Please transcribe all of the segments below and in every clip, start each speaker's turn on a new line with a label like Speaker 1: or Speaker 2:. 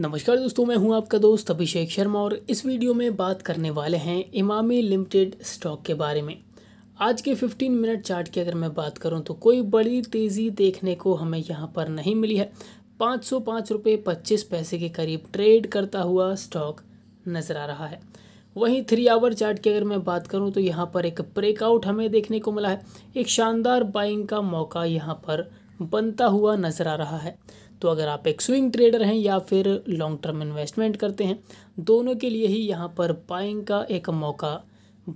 Speaker 1: नमस्कार दोस्तों मैं हूं आपका दोस्त अभिषेक शर्मा और इस वीडियो में बात करने वाले हैं इमामी लिमिटेड स्टॉक के बारे में आज के 15 मिनट चार्ट की अगर मैं बात करूं तो कोई बड़ी तेज़ी देखने को हमें यहां पर नहीं मिली है पाँच सौ पाँच रुपये पच्चीस पैसे के करीब ट्रेड करता हुआ स्टॉक नज़र आ रहा है वहीं थ्री आवर चार्ट की अगर मैं बात करूं तो यहां पर एक ब्रेकआउट हमें देखने को मिला है एक शानदार बाइंग का मौका यहाँ पर बनता हुआ नज़र आ रहा है तो अगर आप एक स्विंग ट्रेडर हैं या फिर लॉन्ग टर्म इन्वेस्टमेंट करते हैं दोनों के लिए ही यहाँ पर बाइंग का एक मौका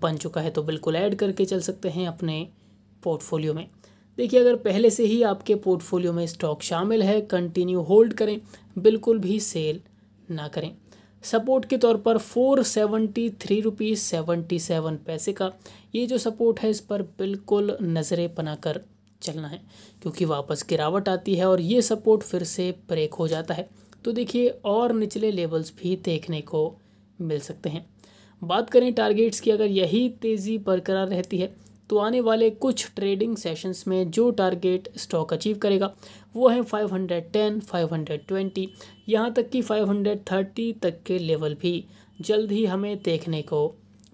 Speaker 1: बन चुका है तो बिल्कुल ऐड करके चल सकते हैं अपने पोर्टफोलियो में देखिए अगर पहले से ही आपके पोर्टफोलियो में स्टॉक शामिल है कंटिन्यू होल्ड करें बिल्कुल भी सेल ना करें सपोर्ट के तौर पर four seventy three rupees seventy seven पैसे का ये जो सपोर्ट है इस पर बिल्कुल नज़रें बनाकर चलना है क्योंकि वापस गिरावट आती है और ये सपोर्ट फिर से ब्रेक हो जाता है तो देखिए और निचले लेवल्स भी देखने को मिल सकते हैं बात करें टारगेट्स की अगर यही तेज़ी बरकरार रहती है तो आने वाले कुछ ट्रेडिंग सेशंस में जो टारगेट स्टॉक अचीव करेगा वो है 510, 520, यहाँ तक कि 530 तक के लेवल भी जल्द ही हमें देखने को